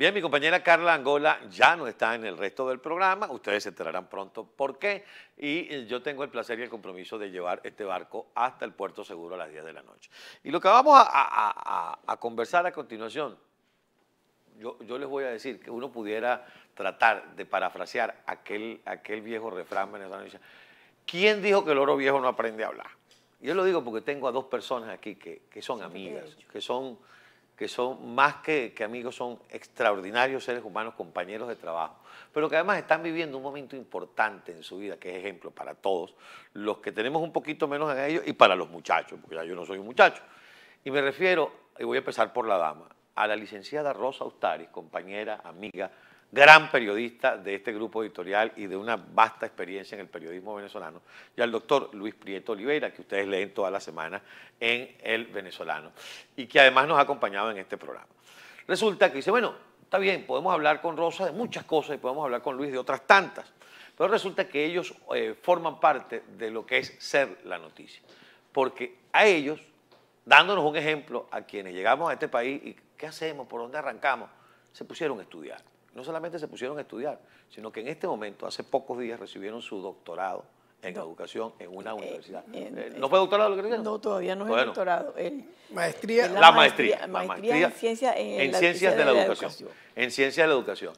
Bien, mi compañera Carla Angola ya no está en el resto del programa, ustedes se enterarán pronto por qué, y eh, yo tengo el placer y el compromiso de llevar este barco hasta el puerto seguro a las 10 de la noche. Y lo que vamos a, conversar a continuación, yo, les voy a decir que uno pudiera tratar de parafrasear aquel, aquel viejo refrán venezolano, ¿quién dijo que el oro viejo no aprende a hablar? Yo lo digo porque tengo a dos personas aquí que, que son amigas, que son que son más que, amigos, son extraordinarios seres humanos, compañeros de trabajo, pero que además están viviendo un momento importante en su vida, que es ejemplo para todos, los que tenemos un poquito menos en ellos y para los muchachos, porque ya yo no soy un muchacho. Y me refiero, y voy a empezar por la dama, a la licenciada Rosa Austaris, compañera, amiga, gran periodista de este grupo editorial y de una vasta experiencia en el periodismo venezolano, y al doctor Luis Prieto Oliveira, que ustedes leen toda la semana en El Venezolano, y que además nos ha acompañado en este programa. Resulta que dice, bueno, está bien, podemos hablar con Rosa de muchas cosas y podemos hablar con Luis de otras tantas, pero resulta que ellos eh, forman parte de lo que es ser la noticia, porque a ellos, dándonos un ejemplo, a quienes llegamos a este país y qué hacemos, por dónde arrancamos, se pusieron a estudiar no solamente se pusieron a estudiar, sino que en este momento, hace pocos días, recibieron su doctorado en educación en una eh, universidad. Eh, eh, ¿No fue doctorado lo que No, todavía no es doctorado. maestría. La, maestría, maestría, en, ciencia, en, ciencias de, la, educación. En ciencias de la educación.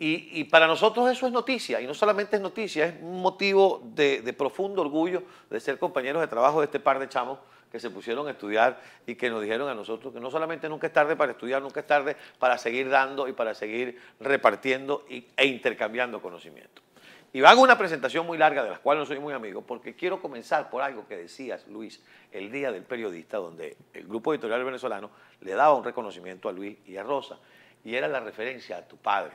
Y, para nosotros eso es noticia, y no solamente es noticia, es un motivo de profundo orgullo de ser compañeros de trabajo de este par de chamos que se pusieron a estudiar y que nos dijeron a nosotros que no solamente nunca es tarde para estudiar, nunca es tarde para seguir dando y para seguir repartiendo e intercambiando conocimiento. Y hago una presentación muy larga de la cual no soy muy amigo, porque quiero comenzar por algo que decías, Luis, el día del periodista, donde el grupo editorial venezolano le daba un reconocimiento a Luis y a Rosa, y era la referencia a tu padre.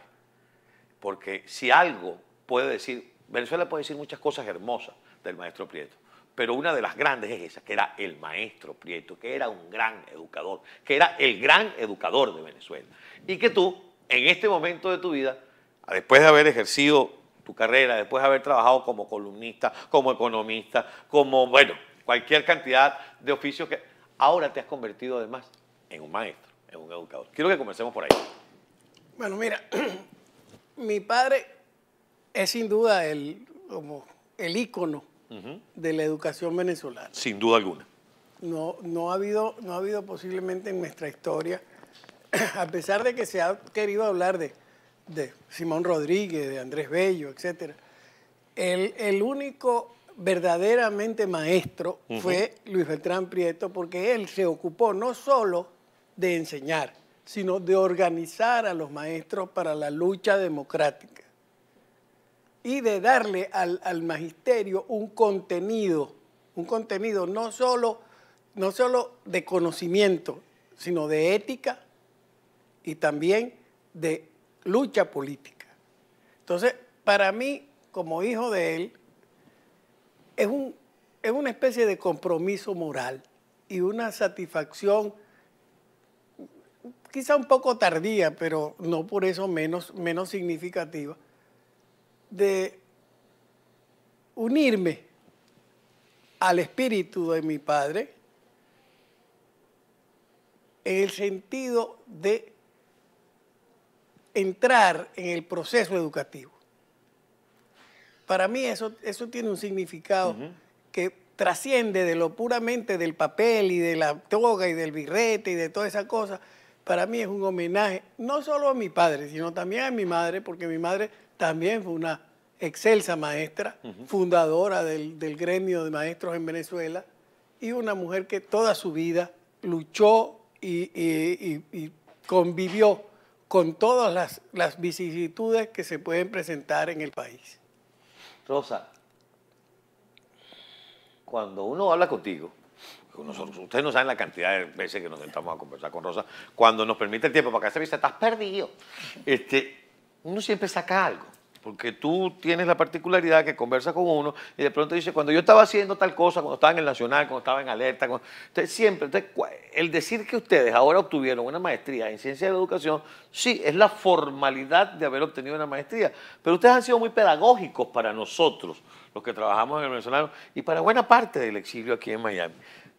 Porque si algo puede decir, Venezuela puede decir muchas cosas hermosas del maestro Prieto, pero una de las grandes es esa, que era el maestro Prieto, que era un gran educador, que era el gran educador de Venezuela. Y que tú, en este momento de tu vida, después de haber ejercido tu carrera, después de haber trabajado como columnista, como economista, como, bueno, cualquier cantidad de oficios que... Ahora te has convertido además en un maestro, en un educador. Quiero que comencemos por ahí. Bueno, mira, mi padre es sin duda el, como el ícono de la educación venezolana. Sin duda alguna. No, no, ha habido, no ha habido posiblemente en nuestra historia, a pesar de que se ha querido hablar de, de Simón Rodríguez, de Andrés Bello, etc., el, único verdaderamente maestro fue Luis Beltrán Prieto porque él se ocupó no solo de enseñar, sino de organizar a los maestros para la lucha democrática y de darle al, magisterio un contenido, un contenido no solo, no solo de conocimiento, sino de ética y también de lucha política. Entonces, para mí, como hijo de él, es, un, es una especie de compromiso moral y una satisfacción quizá un poco tardía, pero no por eso menos, menos significativa, de unirme al espíritu de mi Padre en el sentido de entrar en el proceso educativo. Para mí eso, eso tiene un significado que trasciende de lo puramente del papel y de la toga y del birrete y de toda esa cosa. Para mí es un homenaje no solo a mi padre, sino también a mi madre, porque mi madre también fue una excelsa maestra, fundadora del, gremio de maestros en Venezuela, y una mujer que toda su vida luchó y, convivió con todas las, vicisitudes que se pueden presentar en el país. Rosa, cuando uno habla contigo, nosotros, ustedes no saben la cantidad de veces que nos sentamos a conversar con Rosa, cuando nos permite el tiempo, para que se vista estás perdido. Este, uno siempre saca algo. Porque tú tienes la particularidad que conversa con uno y de pronto dice, cuando yo estaba haciendo tal cosa, cuando estaba en el Nacional, cuando estaba en Alerta, Entonces, siempre, entonces, el decir que ustedes ahora obtuvieron una maestría en ciencia de la educación, sí, es la formalidad de haber obtenido una maestría, pero ustedes han sido muy pedagógicos para nosotros, los que trabajamos en el Nacional y para buena parte del exilio aquí en Miami.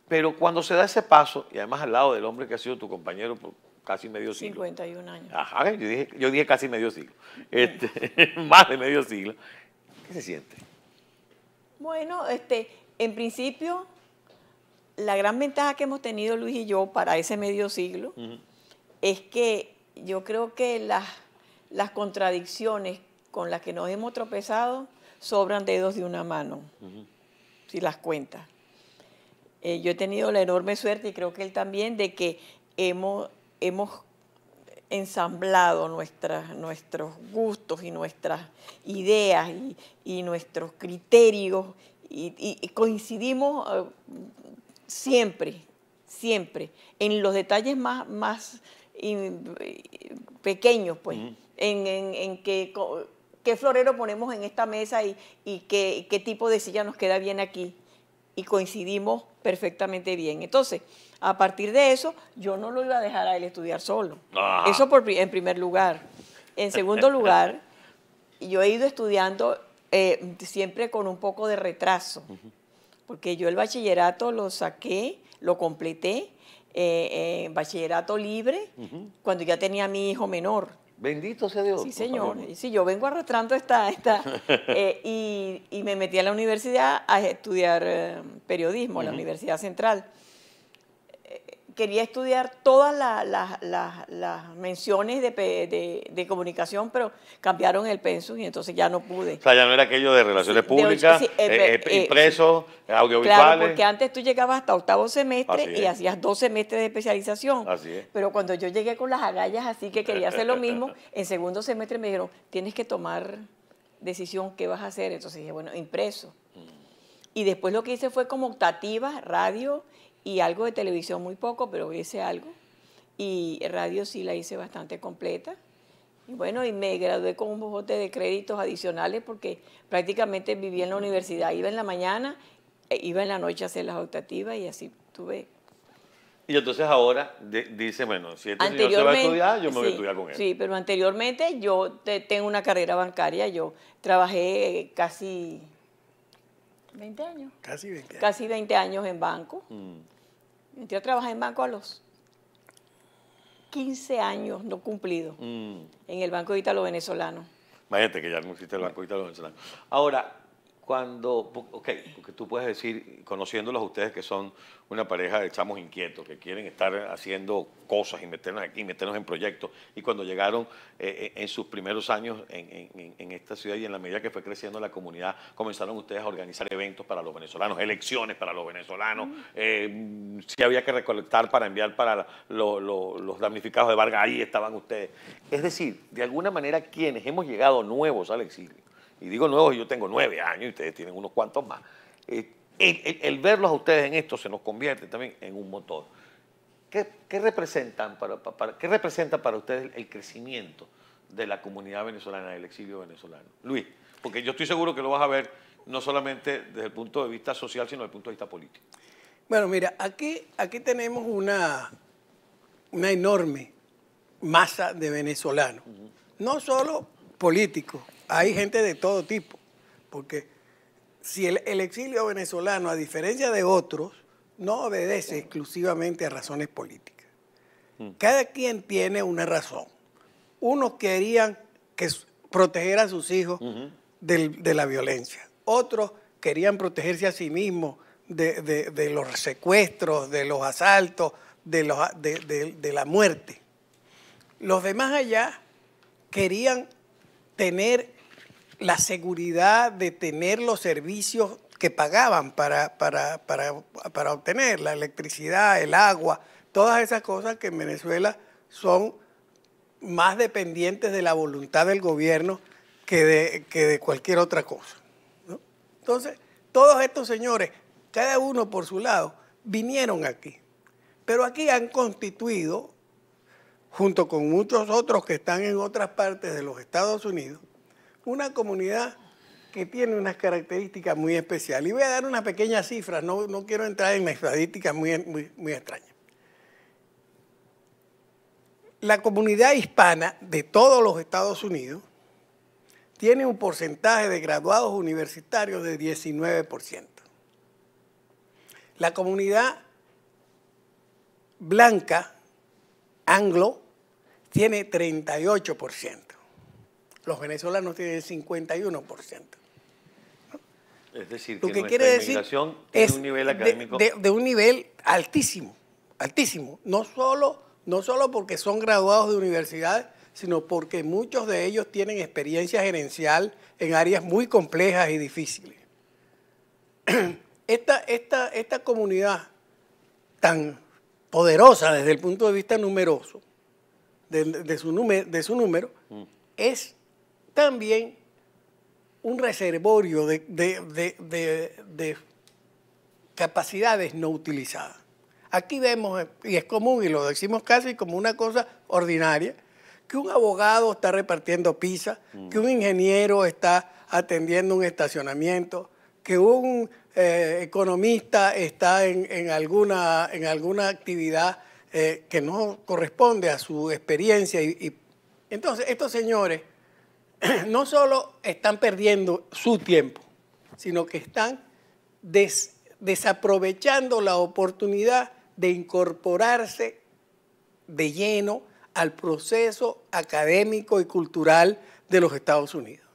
Pero cuando se da ese paso, y además al lado del hombre que ha sido tu compañero casi medio siglo. 51 años. Ajá, yo dije, casi medio siglo. Este, más de medio siglo. ¿Qué se siente? Bueno, este, en principio, la gran ventaja que hemos tenido Luis y yo para ese medio siglo es que yo creo que las, las contradicciones con las que nos hemos tropezado sobran dedos de una mano, si las cuentas. Eh, yo he tenido la enorme suerte y creo que él también de que hemos hemos ensamblado nuestras, nuestros gustos y nuestras ideas y, nuestros criterios y, coincidimos eh, siempre, siempre, en los detalles más, más pequeños, pues, en, que qué florero ponemos en esta mesa y, qué, tipo de silla nos queda bien aquí y coincidimos perfectamente bien. Entonces, a partir de eso, yo no lo iba a dejar a él estudiar solo. Eso en primer lugar. En segundo lugar, yo he ido estudiando eh, siempre con un poco de retraso, porque yo el bachillerato lo saqué, lo completé, en eh, eh, bachillerato libre, cuando ya tenía a mi hijo menor. Bendito sea Dios. Sí, señor. Y si yo vengo arrastrando esta... esta eh, y, me metí a la universidad a estudiar eh, periodismo, en la Universidad Central quería estudiar todas las, menciones de, comunicación, pero cambiaron el pensum y entonces ya no pude. O sea, ya no era aquello de relaciones públicas, Impreso, audiovisuales. Claro, porque antes tú llegabas hasta octavo semestre y hacías dos semestres de especialización. Así es. Pero cuando yo llegué con las agallas, así que quería hacer lo mismo, en segundo semestre me dijeron, tienes que tomar decisión qué vas a hacer. Entonces dije, bueno, impreso. Mm. Y después lo que hice fue como optativa, radio y algo de televisión muy poco, pero hice algo. Y radio sí la hice bastante completa. Y bueno, y me gradué con un bojote de créditos adicionales porque prácticamente vivía en la universidad. Iba en la mañana, e iba en la noche a hacer las optativas y así tuve. Y entonces ahora dice, bueno, si este señor se va a estudiar, yo me voy a estudiar con él. Sí, pero anteriormente yo tengo una carrera bancaria. Yo trabajé eh, casi 20 años. Casi 20 años. Casi 20 años en banco. Mm. Mi a trabajar en banco a los 15 años no cumplidos mm. en el Banco Ítalo Venezolano. Imagínate que ya no existe el Banco Ítalo Venezolano. Ahora, cuando, ok, porque tú puedes decir, conociéndolos ustedes que son una pareja de chamos inquietos, que quieren estar haciendo cosas y meternos aquí, meternos en proyectos, y cuando llegaron eh, eh, en sus primeros años en, esta ciudad y en la medida que fue creciendo la comunidad, comenzaron ustedes a organizar eventos para los venezolanos, elecciones para los venezolanos, mm. eh, si había que recolectar para enviar para los damnificados de Vargas, ahí estaban ustedes. Es decir, de alguna manera quienes hemos llegado nuevos al exilio, y digo nuevos, yo tengo nueve años y ustedes tienen unos cuantos más, eh, el, verlos a ustedes en esto se nos convierte también en un motor. ¿Qué, representan para, ¿qué representa para ustedes el crecimiento de la comunidad venezolana, del exilio venezolano? Luis, porque yo estoy seguro que lo vas a ver no solamente desde el punto de vista social, sino desde el punto de vista político. Bueno, mira, aquí, aquí tenemos una, una enorme masa de venezolanos, no solo políticos, hay gente de todo tipo, porque si el, exilio venezolano, a diferencia de otros, no obedece exclusivamente a razones políticas. Mm. Cada quien tiene una razón. Unos querían que proteger a sus hijos de la violencia. Otros querían protegerse a sí mismos de, los secuestros, de los asaltos, de, de, la muerte. Los demás allá querían tener la seguridad de tener los servicios que pagaban para, para, obtener, la electricidad, el agua, todas esas cosas que en Venezuela son más dependientes de la voluntad del gobierno que de, que de cualquier otra cosa. Entonces, todos estos señores, cada uno por su lado, vinieron aquí, pero aquí han constituido junto con muchos otros que están en otras partes de los Estados Unidos, una comunidad que tiene unas características muy especiales. Y voy a dar unas pequeñas cifras, no, quiero entrar en estadísticas muy, muy, muy extrañas. La comunidad hispana de todos los Estados Unidos tiene un porcentaje de graduados universitarios de 19%. La comunidad blanca, anglo, tiene 38%. Los venezolanos tienen 51%. Es decir, Lo que, que quiere decir un nivel académico. De, un nivel altísimo, altísimo. No solo, no solo porque son graduados de universidades, sino porque muchos de ellos tienen experiencia gerencial en áreas muy complejas y difíciles. Esta, esta, esta comunidad tan poderosa desde el punto de vista numeroso, de, su, número, es también un reservorio de, capacidades no utilizadas. Aquí vemos, y es común, y lo decimos casi como una cosa ordinaria, que un abogado está repartiendo pizza, que un ingeniero está atendiendo un estacionamiento, que un eh, economista está en, alguna, en alguna actividad eh, que no corresponde a su experiencia. Y, entonces, estos señores no solo están perdiendo su tiempo, sino que están desaprovechando la oportunidad de incorporarse de lleno al proceso académico y cultural de los Estados Unidos.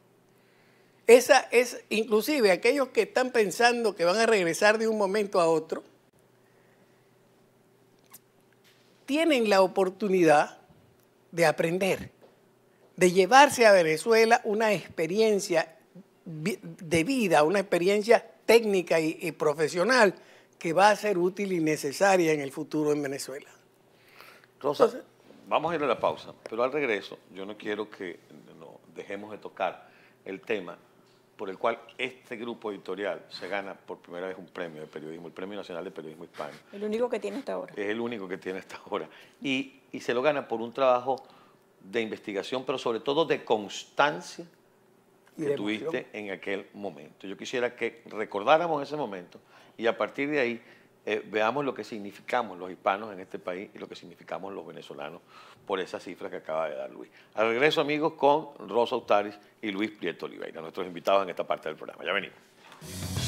Esa es, inclusive, aquellos que están pensando que van a regresar de un momento a otro, tienen la oportunidad de aprender, de llevarse a Venezuela una experiencia de vida, una experiencia técnica y, profesional que va a ser útil y necesaria en el futuro en Venezuela. Rosa, vamos a ir a la pausa, pero al regreso yo no quiero que no, dejemos de tocar el tema por el cual este grupo editorial se gana por primera vez un premio de periodismo, el Premio Nacional de Periodismo Hispano. El único que tiene hasta ahora. Es el único que tiene hasta ahora. Y, se lo gana por un trabajo de investigación, pero sobre todo de constancia y que tuviste en aquel momento. Yo quisiera que recordáramos ese momento y a partir de ahí eh, veamos lo que significamos los hispanos en este país y lo que significamos los venezolanos por esa cifra que acaba de dar Luis. Al regreso, amigos, con Rosa Autaris y Luis Prieto Oliveira, nuestros invitados en esta parte del programa. Ya venimos.